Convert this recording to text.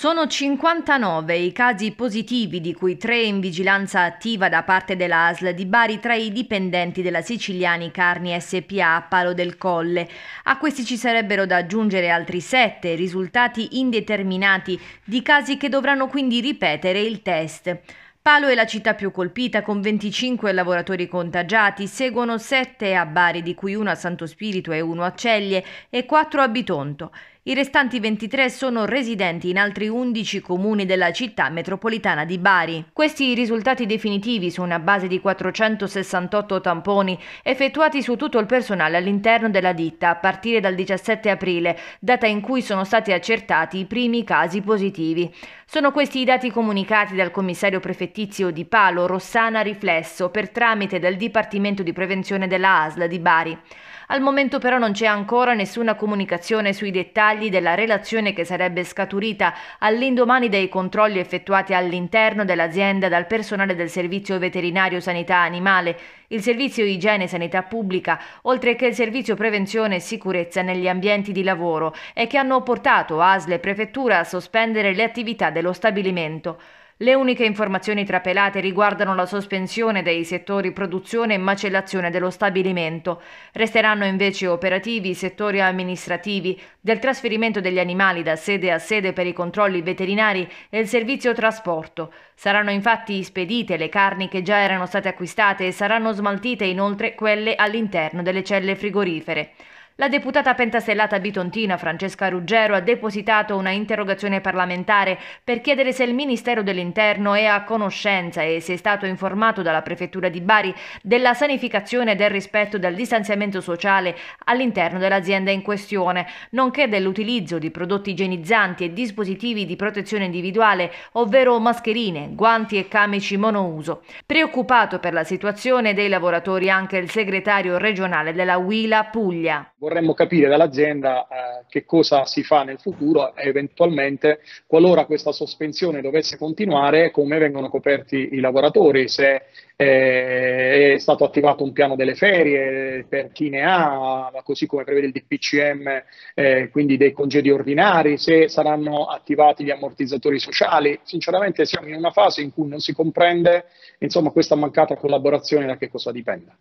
Sono 59 i casi positivi, di cui 3 in vigilanza attiva da parte dell'ASL di Bari tra i dipendenti della Siciliani Carni SPA a Palo del Colle. A questi ci sarebbero da aggiungere altri 7 risultati indeterminati di casi che dovranno quindi ripetere il test. Palo è la città più colpita con 25 lavoratori contagiati, seguono 7 a Bari, di cui uno a Santo Spirito e uno a Ceglie e 4 a Bitonto. I restanti 23 sono residenti in altri 11 comuni della città metropolitana di Bari. Questi risultati definitivi su una base di 468 tamponi effettuati su tutto il personale all'interno della ditta a partire dal 17 aprile, data in cui sono stati accertati i primi casi positivi. Sono questi i dati comunicati dal commissario prefettizio fittizio di Palo Rossana Riflesso per tramite del Dipartimento di Prevenzione della ASL di Bari. Al momento però non c'è ancora nessuna comunicazione sui dettagli della relazione che sarebbe scaturita all'indomani dei controlli effettuati all'interno dell'azienda dal personale del Servizio Veterinario Sanità Animale, il Servizio Igiene e Sanità Pubblica, oltre che il Servizio Prevenzione e Sicurezza negli ambienti di lavoro e che hanno portato ASL e Prefettura a sospendere le attività dello stabilimento. Le uniche informazioni trapelate riguardano la sospensione dei settori produzione e macellazione dello stabilimento. Resteranno invece operativi i settori amministrativi del trasferimento degli animali da sede a sede per i controlli veterinari e il servizio trasporto. Saranno infatti spedite le carni che già erano state acquistate e saranno smaltite inoltre quelle all'interno delle celle frigorifere. La deputata pentastellata bitontina Francesca Ruggero ha depositato una interrogazione parlamentare per chiedere se il Ministero dell'Interno è a conoscenza e se è stato informato dalla Prefettura di Bari della sanificazione del rispetto del distanziamento sociale all'interno dell'azienda in questione, nonché dell'utilizzo di prodotti igienizzanti e dispositivi di protezione individuale, ovvero mascherine, guanti e camici monouso. Preoccupato per la situazione dei lavoratori anche il segretario regionale della Huila Puglia vorremmo capire dall'azienda eh, che cosa si fa nel futuro e eventualmente qualora questa sospensione dovesse continuare come vengono coperti i lavoratori, se eh, è stato attivato un piano delle ferie per chi ne ha, così come prevede il DPCM, eh, quindi dei congedi ordinari, se saranno attivati gli ammortizzatori sociali. Sinceramente siamo in una fase in cui non si comprende insomma, questa mancata collaborazione da che cosa dipenda.